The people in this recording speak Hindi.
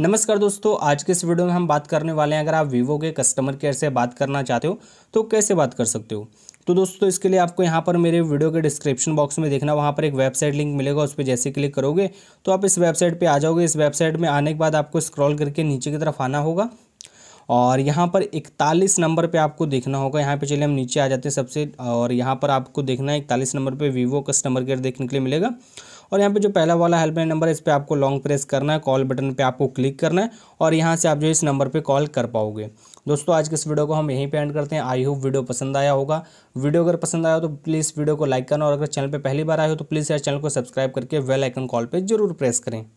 नमस्कार दोस्तों आज के इस वीडियो में हम बात करने वाले हैं अगर आप वीवो के कस्टमर केयर से बात करना चाहते हो तो कैसे बात कर सकते हो तो दोस्तों इसके लिए आपको यहाँ पर मेरे वीडियो के डिस्क्रिप्शन बॉक्स में देखना वहाँ पर एक वेबसाइट लिंक मिलेगा उस पर जैसे क्लिक करोगे तो आप इस वेबसाइट पर आ जाओगे इस वेबसाइट में आने के बाद आपको स्क्रॉल करके नीचे की तरफ आना होगा और यहाँ पर इकतालीस नंबर पर आपको देखना होगा यहाँ पर चलिए हम नीचे आ जाते हैं सबसे और यहाँ पर आपको देखना है इकतालीस नंबर पर वीवो कस्टमर केयर देखने के लिए मिलेगा और यहाँ पे जो पहला वाला हेल्पलाइन नंबर है इस पर आपको लॉन्ग प्रेस करना है कॉल बटन पर आपको क्लिक करना है और यहाँ से आप जो इस नंबर पर कॉल कर पाओगे दोस्तों आज के इस वीडियो को हम यहीं पे एंड करते हैं आई होप वीडियो पसंद आया होगा वीडियो अगर पसंद आया हो तो प्लीज़ वीडियो को लाइक करना और अगर चैनल पर पहली बार आए हो तो प्लीज़ यार चैनल को सब्सक्राइब करके वेल आइकन कॉल पर जरूर प्रेस करें